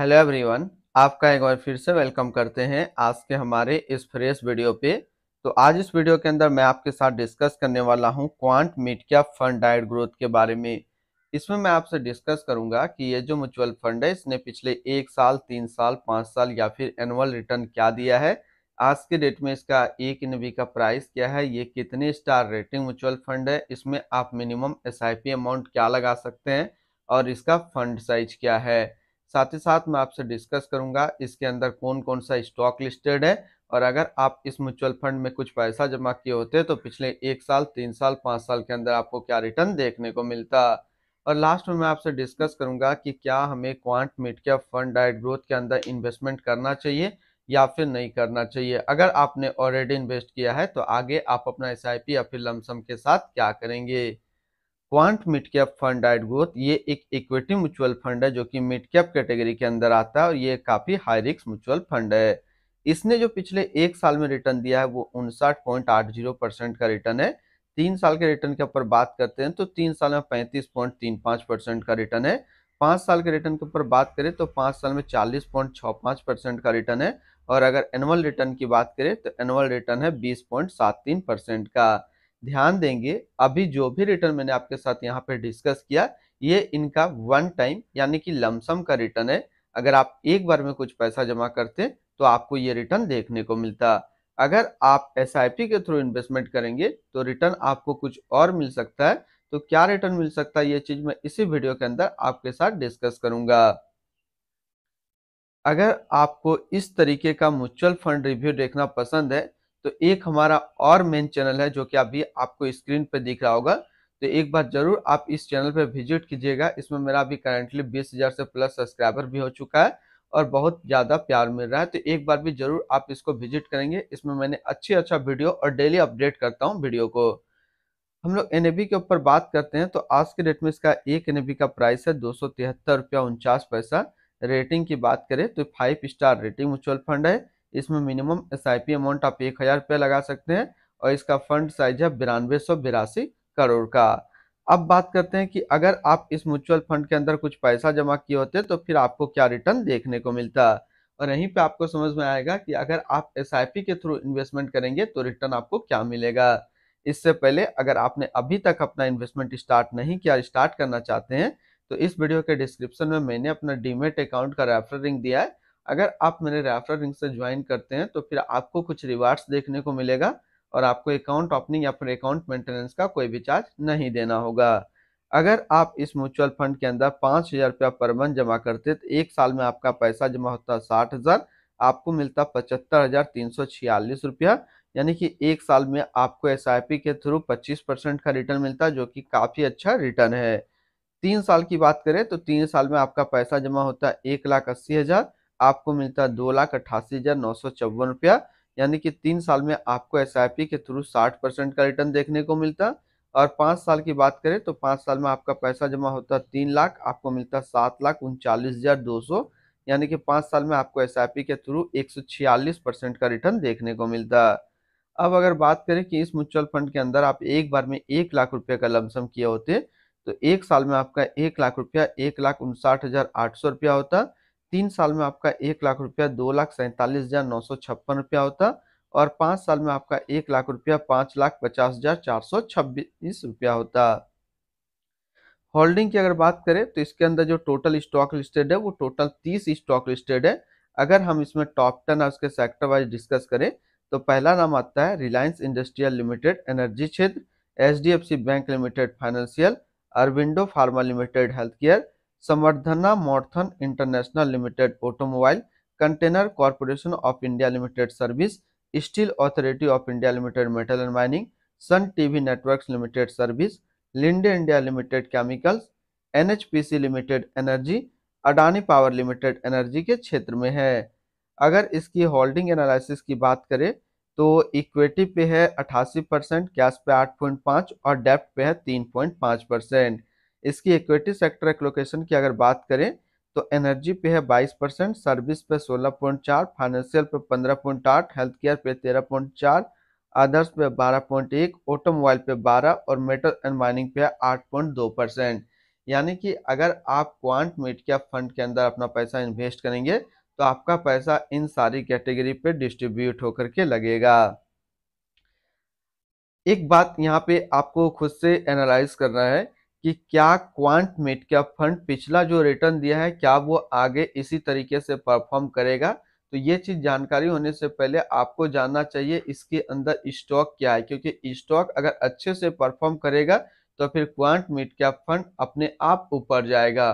hello everyone आपका एक बार फिर से वेलकम करते हैं आज के हमारे इस फ्रेश वीडियो पे तो आज इस वीडियो के अंदर मैं आपके साथ डिस्कस करने वाला हूँ क्वांट मिटक्या फंड डाइट ग्रोथ के बारे में इसमें मैं आपसे डिस्कस करूंगा कि ये जो म्यूचुअल फंड है इसने पिछले एक साल तीन साल पाँच साल या फिर एनुअल रिटर्न क्या दिया है आज के डेट में इसका एक इन का प्राइस क्या है ये कितने स्टार रेटिंग म्यूचुअल फंड है इसमें आप मिनिमम एस अमाउंट क्या लगा सकते हैं और इसका फंड साइज क्या है साथ ही साथ मैं आपसे डिस्कस करूंगा इसके अंदर कौन कौन सा स्टॉक लिस्टेड है और अगर आप इस म्यूचुअल फंड में कुछ पैसा जमा किए होते तो पिछले एक साल तीन साल पाँच साल के अंदर आपको क्या रिटर्न देखने को मिलता और लास्ट में मैं आपसे डिस्कस करूंगा कि क्या हमें क्वांट मिड कैप फंड डाइट ग्रोथ के अंदर इन्वेस्टमेंट करना चाहिए या फिर नहीं करना चाहिए अगर आपने ऑलरेडी इन्वेस्ट किया है तो आगे आप अपना एस या फिर लमसम के साथ क्या करेंगे क्वांट मिड कैप फंड डाइट ग्रोथ ये एक इक्विटी म्यूचुअल फंड है जो कि मिड कैप कैटेगरी के अंदर आता है और ये काफ़ी हाई रिस्क म्यूचुअल फंड है इसने जो पिछले एक साल में रिटर्न दिया है वो उनसठ का रिटर्न है तीन साल के रिटर्न के ऊपर बात करते हैं तो तीन साल में पैंतीस का रिटर्न है पांच साल के रिटर्न के ऊपर बात करें तो पांच साल में चालीस का रिटर्न है और अगर एनुअल रिटर्न की बात करें तो एनुअल रिटर्न है बीस का ध्यान देंगे अभी जो भी रिटर्न मैंने आपके साथ यहाँ पे डिस्कस किया ये इनका वन टाइम यानी कि लमसम का रिटर्न है अगर आप एक बार में कुछ पैसा जमा करते तो आपको ये रिटर्न देखने को मिलता अगर आप एस के थ्रू इन्वेस्टमेंट करेंगे तो रिटर्न आपको कुछ और मिल सकता है तो क्या रिटर्न मिल सकता है ये चीज मैं इसी वीडियो के अंदर आपके साथ डिस्कस करूंगा अगर आपको इस तरीके का म्यूचुअल फंड रिव्यू देखना पसंद है तो एक हमारा और मेन चैनल है जो कि अभी आपको स्क्रीन पर दिख रहा होगा तो एक बार जरूर आप इस चैनल पे विजिट कीजिएगा इसमें मेरा अभी करेंटली बीस हज़ार से प्लस सब्सक्राइबर भी हो चुका है और बहुत ज़्यादा प्यार मिल रहा है तो एक बार भी जरूर आप इसको विजिट करेंगे इसमें मैंने अच्छी अच्छा वीडियो और डेली अपडेट करता हूँ वीडियो को हम लोग एन के ऊपर बात करते हैं तो आज के डेट में इसका एक एन का प्राइस है दो सौ तिहत्तर रुपया उनचास पैसा रेटिंग की बात करें तो five star rating mutual fund है इसमें मिनिमम एस अमाउंट आप एक हज़ार रुपया लगा सकते हैं और इसका फंड साइज है बिरानवे सौ बिरासी करोड़ का अब बात करते हैं कि अगर आप इस म्यूचुअल फंड के अंदर कुछ पैसा जमा किए होते तो फिर आपको क्या रिटर्न देखने को मिलता और यहीं पे आपको समझ में आएगा कि अगर आप एस के थ्रू इन्वेस्टमेंट करेंगे तो रिटर्न आपको क्या मिलेगा इससे पहले अगर आपने अभी तक अपना इन्वेस्टमेंट स्टार्ट नहीं किया स्टार्ट करना चाहते हैं तो इस वीडियो के डिस्क्रिप्शन में मैंने अपना डीमेट अकाउंट का रेफर लिंक दिया है अगर आप मेरे रेफरल लिंक से ज्वाइन करते हैं तो फिर आपको कुछ रिवार्ड्स देखने को मिलेगा और आपको अकाउंट ओपनिंग या फिर अकाउंट मेंटेनेंस का कोई भी चार्ज नहीं देना होगा अगर आप इस म्यूचुअल फंड के अंदर पाँच हज़ार रुपया पर मंथ जमा करते तो एक साल में आपका पैसा जमा होता साठ हज़ार आपको मिलता पचहत्तर हज़ार तीन सौ छियालीस रुपया यानी कि एक साल में आपको एस के थ्रू पच्चीस परसेंट का रिटर्न मिलता जो कि काफ़ी अच्छा रिटर्न है तीन साल की बात करें तो तीन साल में आपका पैसा जमा होता है एक लाख अस्सी हज़ार आपको मिलता है दो लाख अट्ठासी हजार नौ सौ चौवन रुपया यानी कि तीन साल में आपको एस के थ्रू साठ परसेंट का रिटर्न देखने को मिलता और पाँच साल की बात करें तो पाँच साल में आपका पैसा जमा होता तीन लाख आपको मिलता सात लाख उनचालीस हज़ार दो सौ यानी कि पाँच साल में आपको एस के थ्रू एक सौ छियालीस परसेंट का रिटर्न देखने को मिलता अब अगर बात करें कि इस म्यूचुअल फंड के अंदर आप एक बार में एक लाख रुपये का लमसम किए होते तो एक साल में आपका एक लाख रुपया एक लाख उनसाठ हज़ार आठ सौ रुपया होता तीन साल में आपका एक लाख रुपया दो लाख सैंतालीस हजार नौ सौ छप्पन रुपया होता और पांच साल में आपका एक लाख रुपया पांच लाख पचास हजार चार सौ छब्बीस रुपया होता होल्डिंग की अगर बात करें तो इसके अंदर जो टोटल स्टॉक लिस्टेड है वो टोटल तीस स्टॉक लिस्टेड है अगर हम इसमें टॉप टेन और उसके सेक्टर वाइज डिस्कस करें तो पहला नाम आता है रिलायंस इंडस्ट्रियल लिमिटेड एनर्जी क्षेत्र H bank limited financial Aurobindo pharma limited health care Samvardhana Motherson international limited automobile container corporation of India limited service steel authority of India limited metal and mining Sun TV networks limited service Linde India limited chemicals NHPC limited energy Adani power limited energy के क्षेत्र में है अगर इसकी holding analysis की बात करें तो इक्विटी पे है अट्ठासी परसेंट कैश पे आठ पॉइंट पाँच और डेप्ट पे है तीन पॉइंट पाँच परसेंट इसकी इक्विटी सेक्टर एक्लोकेशन की अगर बात करें तो एनर्जी पे है बाईस परसेंट सर्विस पे सोलह पॉइंट चार फाइनेंशियल पे पंद्रह पॉइंट आठ हेल्थ केयर पे तेरह पॉइंट चार आदर्श पे बारह पॉइंट एक ऑटोमोबाइल पे बारह और मेटल एंड माइनिंग पे आठ पॉइंट दो परसेंट यानी कि अगर आप क्वांट मीट क्या फंड के अंदर अपना पैसा इन्वेस्ट करेंगे तो आपका पैसा इन सारी कैटेगरी पे डिस्ट्रीब्यूट होकर के लगेगा एक बात यहाँ पे आपको खुद से एनालाइज करना है कि क्या क्वांट मिट क्या फंड पिछला जो रिटर्न दिया है क्या वो आगे इसी तरीके से परफॉर्म करेगा तो ये चीज़ जानकारी होने से पहले आपको जानना चाहिए इसके अंदर स्टॉक क्या है क्योंकि स्टॉक अगर अच्छे से परफॉर्म करेगा तो फिर क्वांट मिट कैप फंड अपने आप ऊपर जाएगा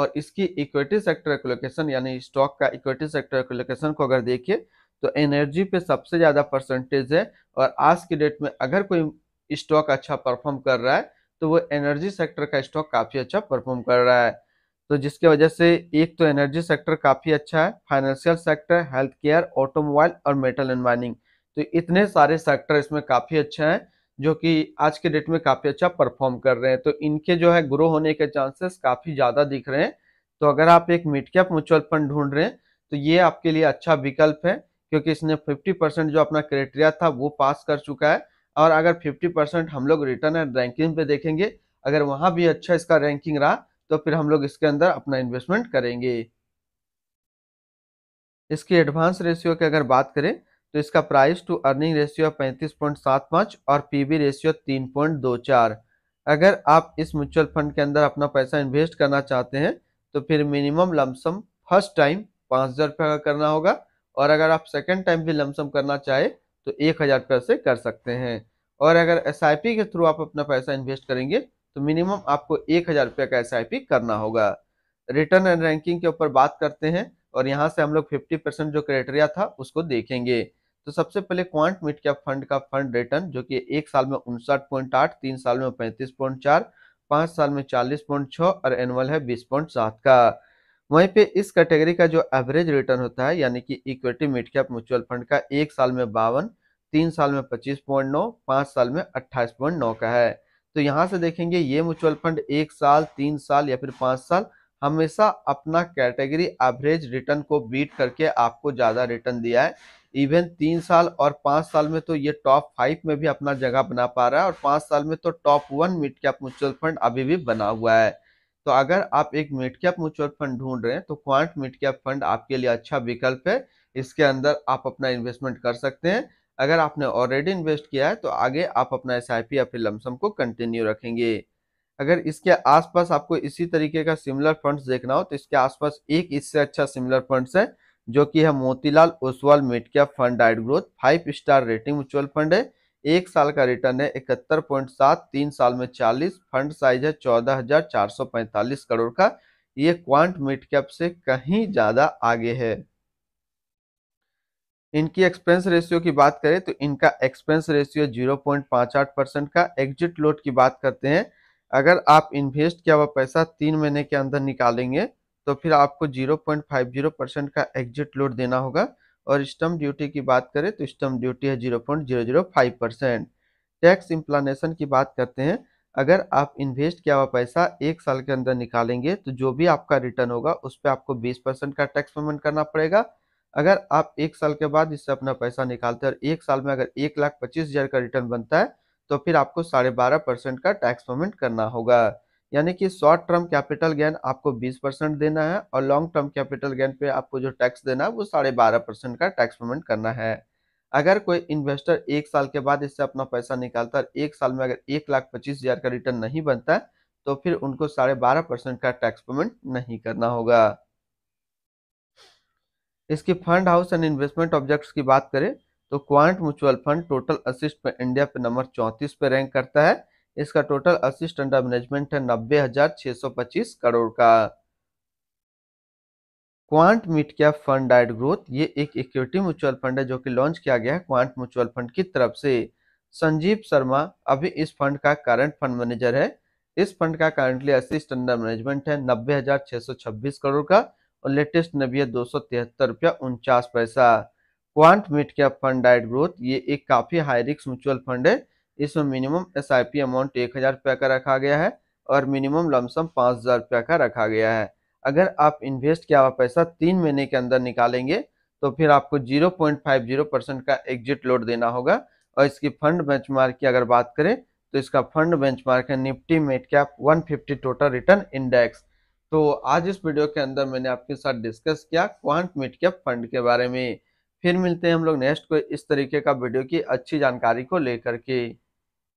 और इसकी इक्विटी सेक्टर एक्लोकेशन यानी स्टॉक का इक्विटी सेक्टर एक्लोकेशन को अगर देखिए तो एनर्जी पे सबसे ज़्यादा परसेंटेज है और आज की डेट में अगर कोई स्टॉक अच्छा परफॉर्म कर रहा है तो वो एनर्जी सेक्टर का स्टॉक काफ़ी अच्छा परफॉर्म कर रहा है तो जिसके वजह से एक तो एनर्जी सेक्टर काफ़ी अच्छा है financial sector health care automobile और मेटल एंड माइनिंग तो इतने सारे सेक्टर इसमें काफ़ी अच्छे हैं जो कि आज के डेट में काफ़ी अच्छा परफॉर्म कर रहे हैं तो इनके जो है ग्रो होने के चांसेस काफ़ी ज़्यादा दिख रहे हैं तो अगर आप एक मिड कैप म्यूचुअल फंड ढूंढ रहे हैं तो ये आपके लिए अच्छा विकल्प है क्योंकि इसने 50 परसेंट जो अपना क्राइटेरिया था वो पास कर चुका है और अगर 50 परसेंट हम लोग रिटर्न एंड रैंकिंग पे देखेंगे अगर वहां भी अच्छा इसका रैंकिंग रहा तो फिर हम लोग इसके अंदर अपना इन्वेस्टमेंट करेंगे इसकी एडवांस रेशियो की अगर बात करें तो इसका प्राइस टू अर्निंग रेशियो पैंतीस और पी रेशियो तीन अगर आप इस म्यूचुअल फंड के अंदर अपना पैसा इन्वेस्ट करना चाहते हैं तो फिर मिनिमम लमसम फर्स्ट टाइम पाँच हज़ार रुपये का करना होगा और अगर आप सेकंड टाइम भी लमसम करना चाहें तो एक हज़ार रुपये से कर सकते हैं और अगर एस के थ्रू आप अपना पैसा इन्वेस्ट करेंगे तो मिनिमम आपको एक हज़ार रुपये का एस करना होगा रिटर्न एंड रैंकिंग के ऊपर बात करते हैं और यहाँ से हम लोग फिफ्टी परसेंट जो क्राइटेरिया था उसको देखेंगे तो सबसे पहले क्वांट मिड क्या फंड का फंड रिटर्न जो कि एक साल में उनसठ पॉइंट आठ तीन साल में पैंतीस पॉइंट चार पाँच साल में चालीस पॉइंट छः और एनुअल है बीस पॉइंट सात का वहीं पे इस कैटेगरी का जो एवरेज रिटर्न होता है यानी कि equity mid cap mutual fund का एक साल में बावन तीन साल में पच्चीस पॉइंट नौ पाँच साल में अट्ठाईस पॉइंट नौ का है तो यहाँ से देखेंगे ये म्यूचुअल फंड एक साल तीन साल या फिर पाँच साल हमेशा अपना कैटेगरी एवरेज रिटर्न को बीट करके आपको ज़्यादा रिटर्न दिया है इवन तीन साल और पाँच साल में तो ये टॉप फाइव में भी अपना जगह बना पा रहा है और पाँच साल में तो top one mid cap mutual fund अभी भी बना हुआ है तो अगर आप एक मिड कैप म्यूचुअल फंड ढूंढ रहे हैं तो क्वांट मिड कैप फंड आपके लिए अच्छा विकल्प है इसके अंदर आप अपना इन्वेस्टमेंट कर सकते हैं अगर आपने ऑलरेडी इन्वेस्ट किया है तो आगे आप अपना एस आई पी या फिर लमसम को कंटिन्यू रखेंगे अगर इसके आसपास आपको इसी तरीके का सिमिलर फंड्स देखना हो तो इसके आसपास एक इससे अच्छा सिमिलर फंड्स है जो कि है Motilal Oswal mid cap fund डाइट growth five star rating mutual fund है एक साल का रिटर्न है इकहत्तर पॉइंट सात तीन साल में चालीस फंड साइज है चौदह हजार चार सौ पैंतालीस करोड़ का ये क्वांट मिड कैप से कहीं ज्यादा आगे है इनकी एक्सपेंस रेशियो की बात करें तो इनका एक्सपेंस रेशियो जीरो पॉइंट पांच आठ परसेंट का एग्जिट लोड की बात करते हैं अगर आप इन्वेस्ट किया हुआ पैसा तीन महीने के अंदर निकालेंगे तो फिर आपको zero point five zero percent का एग्जिट लोड देना होगा और स्टम्प ड्यूटी की बात करें तो स्टम ड्यूटी है zero point zero zero five percent tax implication की बात करते हैं अगर आप इन्वेस्ट किया हुआ पैसा एक साल के अंदर निकालेंगे तो जो भी आपका रिटर्न होगा उस पर आपको बीस परसेंट का टैक्स पेमेंट करना पड़ेगा अगर आप एक साल के बाद इससे अपना पैसा निकालते हैं और एक साल में अगर एक लाख पच्चीस हज़ार का रिटर्न बनता है तो फिर आपको साढ़े बारह परसेंट का टैक्स पेमेंट करना होगा यानी कि शॉर्ट टर्म कैपिटल गेन आपको 20 परसेंट देना है और लॉन्ग टर्म कैपिटल गेन पे आपको जो टैक्स देना है वो साढ़े बारह परसेंट का टैक्स पेमेंट करना है अगर कोई इन्वेस्टर एक साल के बाद इससे अपना पैसा निकालता है एक साल में अगर एक लाख पच्चीस हज़ार का रिटर्न नहीं बनता है तो फिर उनको साढ़े बारह परसेंट का टैक्स पेमेंट नहीं करना होगा इसकी fund house and investment objects की बात करें तो Quant mutual fund total asset पर इंडिया पे नंबर चौंतीस पे रैंक करता है इसका टोटल असिस्ट अंडर मैनेजमेंट है नब्बे हजार छह सौ पच्चीस करोड़ का क्वांट मिट कैप फंड एड ग्रोथ ये एक इक्विटी म्यूचुअल फंड है जो कि लॉन्च किया गया है क्वांट म्यूचुअल फंड की तरफ से संजीव शर्मा अभी इस फंड का करंट फंड मैनेजर है इस फंड का करंटली असिस्ट अंडर मैनेजमेंट है नब्बे हजार छह सौ छब्बीस करोड़ का और लेटेस्ट नबी है दो सौ तिहत्तर रुपया उनचास पैसा क्वांट मिट कैप फंड एड ग्रोथ ये एक काफी हाई रिक्स म्यूचुअल फंड है इसमें minimum S I P amount एक हज़ार रुपये का रखा गया है और मिनिमम लमसम पाँच हज़ार रुपये का रखा गया है अगर आप इन्वेस्ट किया हुआ पैसा तीन महीने के अंदर निकालेंगे तो फिर आपको zero point five zero percent का एग्जिट लोड देना होगा और इसकी फंड बेंचमार्क की अगर बात करें तो इसका फंड बेंचमार्क है Nifty mid cap one total return index तो आज इस वीडियो के अंदर मैंने आपके साथ डिस्कस किया क्वांट मिट कैप फंड के बारे में फिर मिलते हैं हम लोग नेक्स्ट को इस तरीके का वीडियो की अच्छी जानकारी को लेकर के